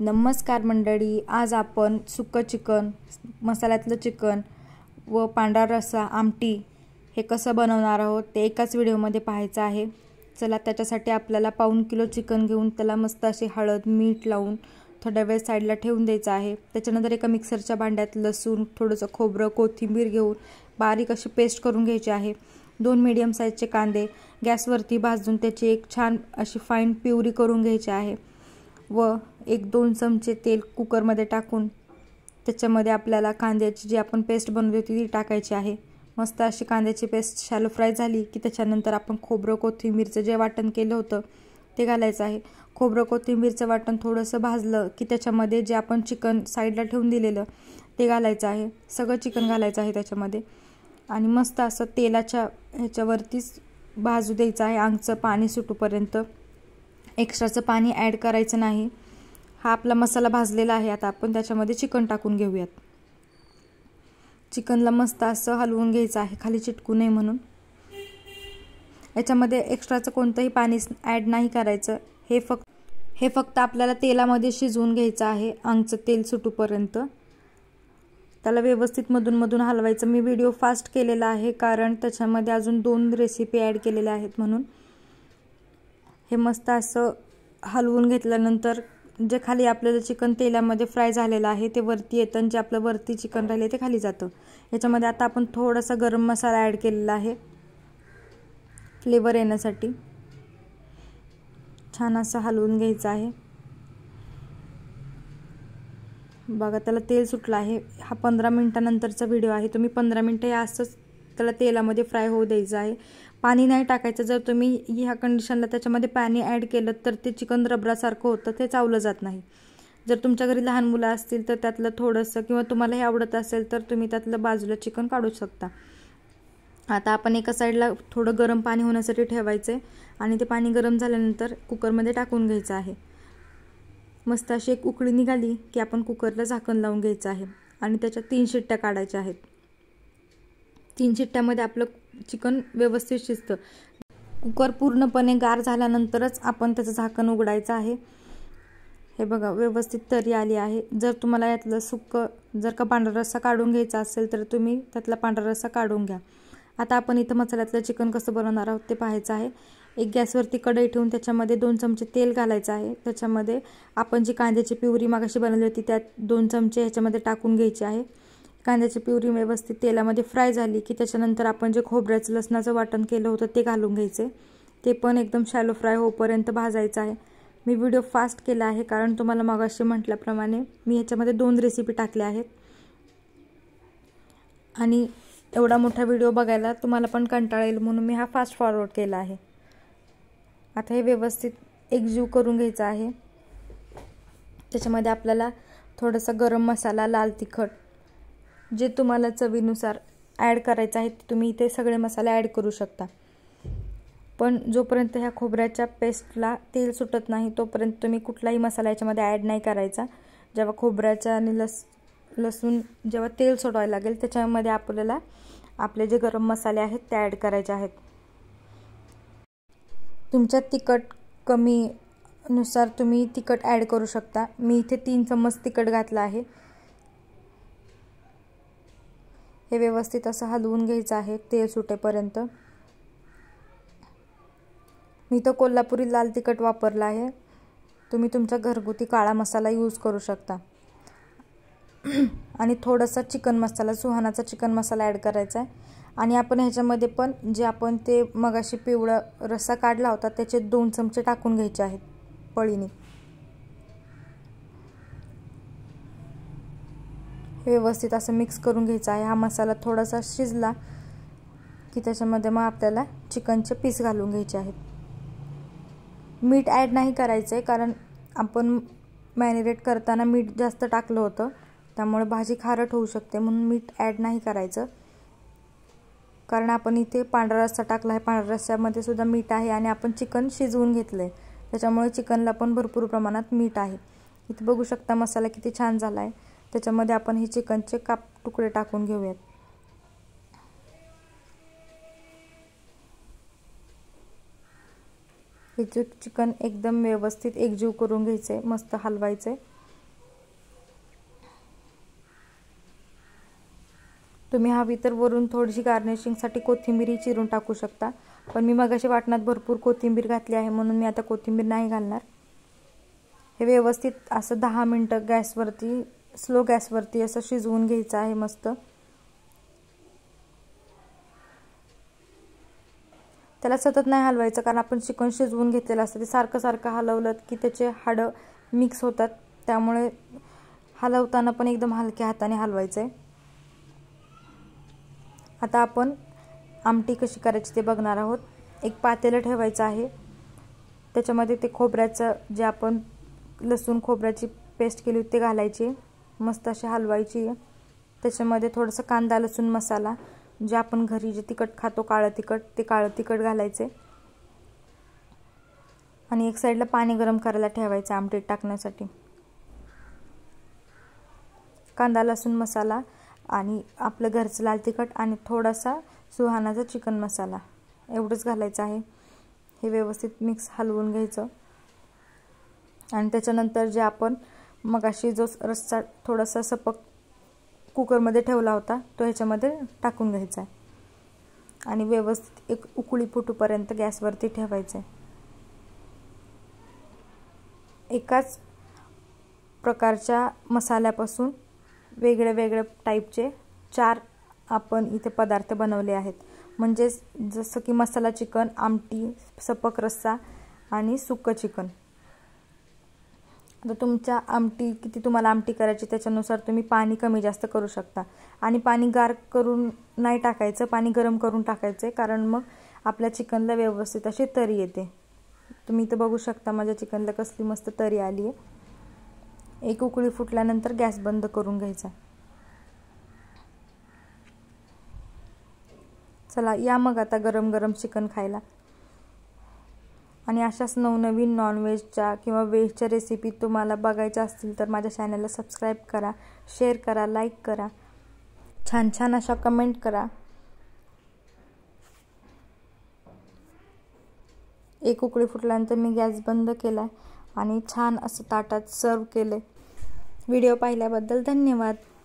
नमस्कार मंडळी आज आपण सुकं चिकन मसाल्यातलं चिकन व पांढरा रस्सा आमटी हे कसं बनवणार आहोत ते एकाच व्हिडिओमध्ये पाहायचं आहे चला त्याच्यासाठी आपल्याला पाऊन किलो चिकन घेऊन त्याला मस्त अशी हळद मीठ लावून थोड्या वेळ साईडला ठेवून द्यायचं आहे त्याच्यानंतर एका मिक्सरच्या भांड्यात लसूण थोडंसं खोबरं कोथिंबीर घेऊन बारीक अशी पेस्ट करून घ्यायची आहे दोन मीडियम साईजचे कांदे गॅसवरती भाजून त्याची एक छान अशी फाईन प्युरी करून घ्यायची आहे व एक दोन चमचे तेल कुकरमध्ये टाकून त्याच्यामध्ये आपल्याला कांद्याची जी आपण पेस्ट बनवली होती ती टाकायची आहे मस्त अशी कांद्याची पेस्ट शॅलो फ्राय झाली की त्याच्यानंतर आपण खोबरं कोथिंबीरचं जे वाटण केलं होतं ते घालायचं आहे खोबरं कोथिंबीरचं वाटण थोडंसं भाजलं की त्याच्यामध्ये जे आपण चिकन साईडला ठेवून दिलेलं ते घालायचं आहे सगळं चिकन घालायचं आहे त्याच्यामध्ये आणि मस्त असं तेलाच्या ह्याच्यावरतीच भाजू द्यायचं आहे आंगचं पाणी सुटूपर्यंत एक्स्ट्राचं पाणी ॲड करायचं नाही हा आपला मसाला भाजलेला आहे आता आपण त्याच्यामध्ये चिकन टाकून घेऊयात चिकनला मस्त असं हलवून घ्यायचं आहे खाली चिटकू नये म्हणून याच्यामध्ये एक्स्ट्राचं कोणतंही पाणी ॲड नाही करायचं हे फक्त हे फक्त आपल्याला तेलामध्ये शिजवून घ्यायचं आहे आंगचं तेल सुटूपर्यंत त्याला व्यवस्थित मधून मधून हलवायचं मी व्हिडिओ फास्ट केलेला आहे कारण त्याच्यामध्ये अजून दोन रेसिपी ॲड केलेल्या आहेत म्हणून हे मस्त असं हलवून घेतल्यानंतर जे खाली आपल्याला चिकन तेलामध्ये फ्राय झालेलं आहे ते वरती येतं आणि जे आपलं वरती चिकन राहिले ते खाली जातं याच्यामध्ये आता आपण थोडासा गरम मसाला ॲड केलेला आहे फ्लेवर येण्यासाठी छान असं हलवून घ्यायचं आहे बघा त्याला तेल सुटलं आहे हा पंधरा मिनटानंतरचा व्हिडिओ आहे तुम्ही पंधरा मिनटं हे असंच त्याला तेलामध्ये फ्राय होऊ द्यायचं आहे पाणी नाही टाकायचं जर तुम्ही ह्या कंडिशनला त्याच्यामध्ये पाणी ॲड केलं तर ते चिकन रबरासारखं होतं ते चावलं जात नाही जर तुमच्या घरी लहान मुलं असतील तर त्यातलं थोडंसं किंवा तुम्हाला हे आवडत असेल तर तुम्ही त्यातलं बाजूला चिकन काढू शकता आता आपण एका साईडला थोडं गरम पाणी होण्यासाठी ठेवायचं आहे आणि ते पाणी गरम झाल्यानंतर कुकरमध्ये टाकून घ्यायचं आहे मस्त अशी एक उकळी निघाली की आपण कुकरला झाकण लावून घ्यायचं आहे आणि त्याच्यात तीन शिट्ट्या काढायच्या आहेत तीन शिट्ट्यामध्ये आपलं चिकन व्यवस्थित शिजतं कुकर पूर्णपणे गार झाल्यानंतरच आपण त्याचं झाकण उघडायचं आहे हे बघा व्यवस्थित तरी आली आहे जर तुम्हाला यातलं सुकं जर का पांढरा रस्सा काढून घ्यायचा असेल तर तुम्ही त्यातला पांढरा रस्सा काढून घ्या आता आपण इथं मसाल्यातलं चिकन कसं बनवणार आहोत ते पाहायचं आहे एक गॅसवरती कढई ठेवून त्याच्यामध्ये दोन चमचे तेल घालायचं आहे त्याच्यामध्ये आपण जी कांद्याची पिवरी मागाशी बनवली होती त्यात दोन चमचे ह्याच्यामध्ये टाकून घ्यायची आहे कांद्याची पिवरी व्यवस्थित तेलामध्ये फ्राय झाली की त्याच्यानंतर आपण जे खोबऱ्याचं लसणाचं वाटण केलं होतं ते घालून घ्यायचे ते पण एकदम शॅलो फ्राय होईपर्यंत भाजायचं आहे मी व्हिडिओ फास्ट केला आहे कारण तुम्हाला मगाशी म्हटल्याप्रमाणे मी ह्याच्यामध्ये दोन रेसिपी टाकल्या आहेत आणि एवढा मोठा व्हिडिओ बघायला तुम्हाला पण कंटाळा येईल म्हणून मी हा फास्ट फॉरवर्ड केला आहे आता हे व्यवस्थित एकजीव करून घ्यायचा आहे त्याच्यामध्ये आपल्याला थोडंसं गरम मसाला लाल तिखट जे तुम्हाला चवीनुसार ॲड करायचं आहे ते तुम्ही इथे सगळे मसाले ॲड करू शकता पण जोपर्यंत ह्या खोबऱ्याच्या पेस्टला तेल सुटत नाही तोपर्यंत तुम्ही कुठलाही मसाला याच्यामध्ये ॲड नाही करायचा जेव्हा खोबऱ्याचा आणि लस लसूण जेव्हा तेल सोडवायला लागेल त्याच्यामध्ये आपल्याला आपले जे गरम मसाले आहेत ते ॲड करायचे आहेत तुमच्या तिखट कमीनुसार तुम्ही तिखट ॲड करू शकता मी इथे तीन चम्मच तिखट घातलं आहे हे व्यवस्थित असं हलवून घ्यायचं आहे तेल सुटेपर्यंत मी तर कोल्हापुरी लाल तिखट वापरला आहे तुम्ही तुमचा घरगुती काळा मसाला यूज करू शकता आणि थोडासा चिकन मसाला सुहानाचा चिकन मसाला ॲड करायचा आहे आणि आपण ह्याच्यामध्ये पण जे आपण ते मगाशी पिवळा रस्सा काढला होता त्याचे दोन चमचे टाकून घ्यायचे आहेत पळीने व्यवस्थित असं मिक्स करून घ्यायचं आहे हा मसाला थोडासा शिजला की त्याच्यामध्ये मग आपल्याला चिकनचे पीस घालून घ्यायचे आहेत मीठ ॲड नाही करायचं आहे कारण आपण मॅरिनेट करताना मीठ जास्त टाकलं होतं त्यामुळे भाजी खारट होऊ शकते म्हणून मीठ ॲड नाही करायचं कारण आपण इथे पांढरा रस्सा टाकला आहे पांढऱ्या रस्स्यामध्ये सुद्धा मीठ आहे आणि आपण चिकन शिजवून घेतलं आहे त्याच्यामुळे चिकनला पण भरपूर प्रमाणात मीठ आहे इथे बघू शकता मसाला किती छान झाला आहे त्याच्यामध्ये आपण हे चिकनचे काप तुकडे टाकून घेऊयात हे चिकन एकदम व्यवस्थित एकजीव करून घ्यायचे आहे मस्त हलवायचे तुम्ही हवी तर वरून थोडीशी गार्निशिंगसाठी कोथिंबीरही चिरून टाकू शकता पण मी मगाशी वाटणात भरपूर कोथिंबीर घातली आहे म्हणून मी आता कोथिंबीर नाही घालणार हे व्यवस्थित असं दहा मिनटं गॅसवरती स्लो गॅसवरती असं शिजवून घ्यायचं आहे मस्त त्याला सतत नाही हलवायचं कारण आपण चिकन शिजवून घेतलेलं असतं ते सारखं सारखं हलवलं की त्याचे हाडं मिक्स होतात त्यामुळे हलवताना पण एकदम हलक्या हाताने हलवायचं आहे आता आपण आमटी कशी करायची ते बघणार आहोत एक पातेलं ठेवायचं आहे त्याच्यामध्ये ते खोबऱ्याचं जे आपण लसूण खोबऱ्याची पेस्ट केली होती ते घालायची मस्त अशी हलवायची त्याच्यामध्ये थोडंसं कांदा लसूण मसाला जे आपण घरी जे तिखट खातो काळं तिखट ते काळं तिखट घालायचे आणि एक साईडला पाणी गरम करायला ठेवायचं आमटीत टाकण्यासाठी कांदा लसूण मसाला आणि आपलं घरचं लाल तिखट आणि थोडासा सुहानाचा चिकन मसाला एवढंच घालायचं आहे हे व्यवस्थित मिक्स हलवून घ्यायचं आणि त्याच्यानंतर जे आपण मग अशी जो रस्सा थोडासा सपक कुकरमध्ये ठेवला होता तो ह्याच्यामध्ये टाकून घ्यायचा आहे आणि व्यवस्थित एक उकळी फुटूपर्यंत गॅसवरती ठेवायचं आहे एकाच प्रकारच्या मसाल्यापासून वेगळ्या वेगळ्या टाईपचे चार आपण इथे पदार्थ बनवले आहेत म्हणजेच जसं की मसाला चिकन आमटी सपक रस्सा आणि सुकं चिकन तर तुमच्या आमटी किती तुम्हाला आमटी करायची त्याच्यानुसार तुम्ही पाणी कमी जास्त करू शकता आणि पाणी गार करून नाही टाकायचं पाणी गरम करून टाकायचं आहे कारण मग आपल्या चिकनला व्यवस्थित अशी तरी येते तुम्ही इथं बघू शकता माझ्या चिकनला कसली मस्त तरी आली आहे एक उकळी फुटल्यानंतर गॅस बंद करून घ्यायचा चला या मग आता गरम गरम चिकन खायला आणि अशाच नवनवीन नॉनव्हेजच्या किंवा व्हेजच्या रेसिपी तुम्हाला बघायच्या असतील तर माझ्या चॅनलला सबस्क्राईब करा शेअर करा लाईक करा छान छान अशा कमेंट करा एक उकळी फुटल्यानंतर मी गॅस बंद केला आणि छान असं ताटात सर्व केले व्हिडिओ पाहिल्याबद्दल धन्यवाद